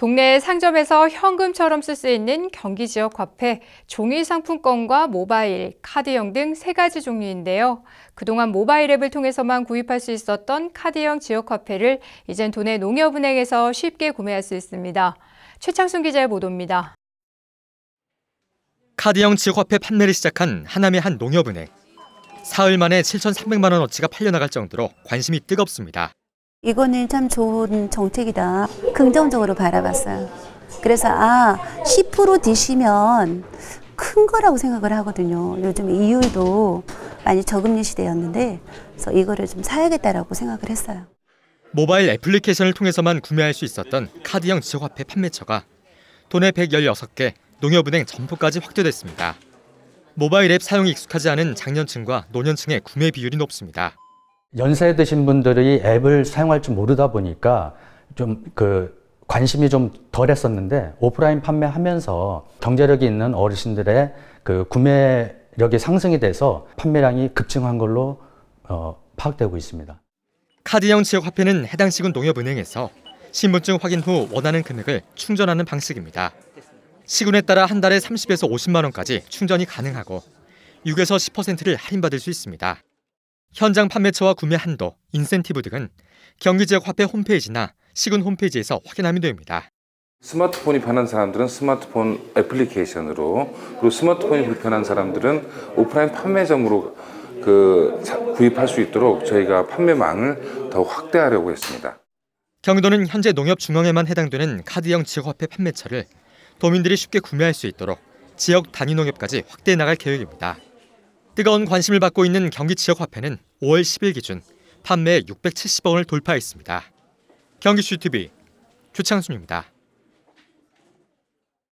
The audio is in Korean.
동네 상점에서 현금처럼 쓸 수 있는 경기 지역 화폐, 종이 상품권과 모바일, 카드형 등 세 가지 종류인데요. 그동안 모바일 앱을 통해서만 구입할 수 있었던 카드형 지역 화폐를 이젠 도내 농협은행에서 쉽게 구매할 수 있습니다. 최창순 기자의 보도입니다. 카드형 지역 화폐 판매를 시작한 하남의 한 농협은행. 사흘 만에 7,300만 원어치가 팔려나갈 정도로 관심이 뜨겁습니다. 이거는 참 좋은 정책이다. 긍정적으로 바라봤어요. 그래서 아, 10% 드시면 큰 거라고 생각을 하거든요. 요즘 이율도 많이 저금리 시대였는데 그래서 이거를 좀 사야겠다라고 생각을 했어요. 모바일 애플리케이션을 통해서만 구매할 수 있었던 카드형 지적화폐 판매처가 돈의 116개, 농협은행 점포까지 확대됐습니다. 모바일 앱 사용이 익숙하지 않은 장년층과 노년층의 구매 비율이 높습니다. 연세 드신 분들이 앱을 사용할 줄 모르다 보니까 좀 그 관심이 좀 덜했었는데 오프라인 판매하면서 경제력이 있는 어르신들의 그 구매력이 상승이 돼서 판매량이 급증한 걸로 어, 파악되고 있습니다. 카드형 지역 화폐는 해당 시군 농협은행에서 신분증 확인 후 원하는 금액을 충전하는 방식입니다. 시군에 따라 한 달에 30에서 50만 원까지 충전이 가능하고 6에서 10%를 할인받을 수 있습니다. 현장 판매처와 구매 한도, 인센티브 등은 경기 지역 화폐 홈페이지나 시군 홈페이지에서 확인하면 됩니다. 스마트폰이 편한 사람들은 스마트폰 애플리케이션으로 그리고 스마트폰이 불편한 사람들은 오프라인 판매점으로 그 구입할 수 있도록 저희가 판매망을 더 확대하려고 했습니다. 경기도는 현재 농협 중앙에만 해당되는 카드형 지역화폐 판매처를 도민들이 쉽게 구매할 수 있도록 지역 단위 농협까지 확대해 나갈 계획입니다. 뜨거운 관심을 받고 있는 경기 지역 화폐는 5월 10일 기준 판매 670억 원을 돌파했습니다. 경기슈TV 최창순입니다.